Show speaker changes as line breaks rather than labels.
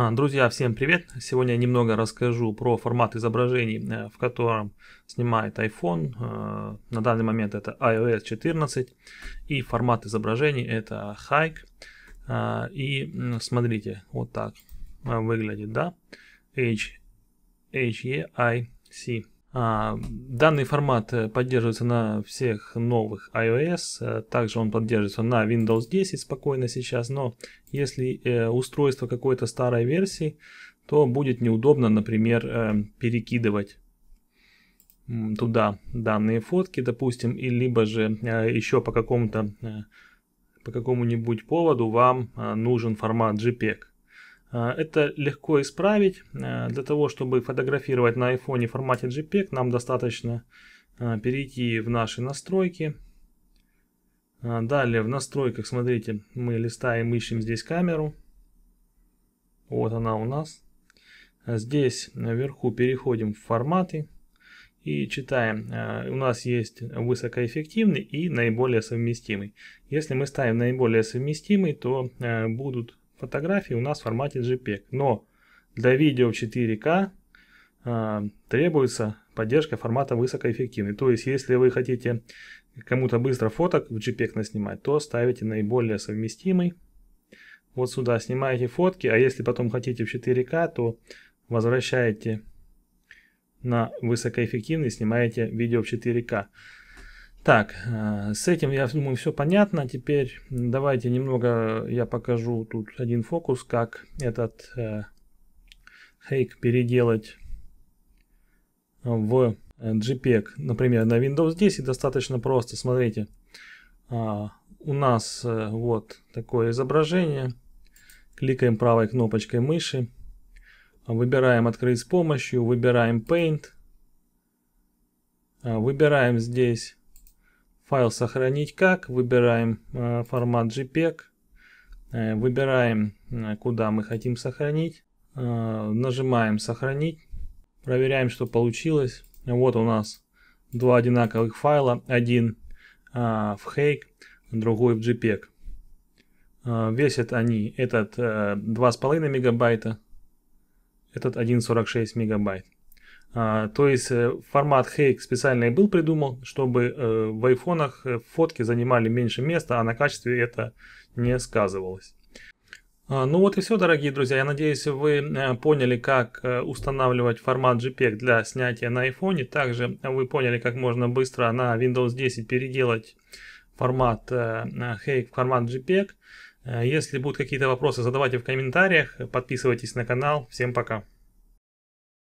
А, друзья, всем привет! Сегодня я немного расскажу про формат изображений, э, в котором снимает iPhone. Э, на данный момент это iOS 14. И формат изображений это Hike. Э, и смотрите, вот так выглядит, да? H, H E I C. А, данный формат э, поддерживается на всех новых iOS, э, также он поддерживается на Windows 10 спокойно сейчас, но если э, устройство какой-то старой версии, то будет неудобно, например, перекидывать туда данные фотки, допустим, и либо же еще по какому-то по какому-нибудь поводу вам нужен формат JPEG. А, это легко исправить. Э, для того, чтобы фотографировать на iPhone в формате JPEG, нам достаточно а, перейти в наши настройки. А, далее в настройках, смотрите, мы листаем, ищем здесь камеру. Вот она у нас. Здесь наверху переходим в форматы и читаем. У нас есть высокоэффективный и наиболее совместимый. Если мы ставим наиболее совместимый, то э, будут фотографии у нас в формате JPEG. Но для видео в 4К э, а, требуется поддержка формата высокоэффективный. То есть, если вы хотите кому-то быстро фоток в JPEG наснимать, то ставите наиболее совместимый. Вот сюда снимаете фотки, а если потом хотите в 4К, то возвращаете на высокоэффективный, снимаете видео в 4К. Так, э, с этим, я думаю, все понятно. Теперь давайте немного я покажу тут один фокус, как этот э, хейк переделать в э, JPEG, например, на Windows 10 достаточно просто. Смотрите, у нас вот такое изображение. Кликаем правой кнопочкой мыши, выбираем «Открыть с помощью», выбираем «Paint», выбираем здесь Файл сохранить как. Выбираем э, формат JPEG. Э, выбираем, э, куда мы хотим сохранить. Нажимаем сохранить. Проверяем, что получилось. Вот у нас два одинаковых файла. Один в Hake, другой в JPEG. Весят они этот 2,5 мегабайта, этот 1,46 мегабайт. А, то есть э, формат Hake специально и был придуман, чтобы э, в айфонах э, фотки занимали меньше места, а на качестве это не сказывалось. А, ну вот и все, дорогие друзья. Я надеюсь, вы поняли, как устанавливать формат JPEG e для снятия на iPhone. Также вы поняли, как можно быстро на Windows 10 переделать формат Hake в формат JPEG. E если будут какие-то вопросы, задавайте в комментариях. Подписывайтесь на канал. Всем пока.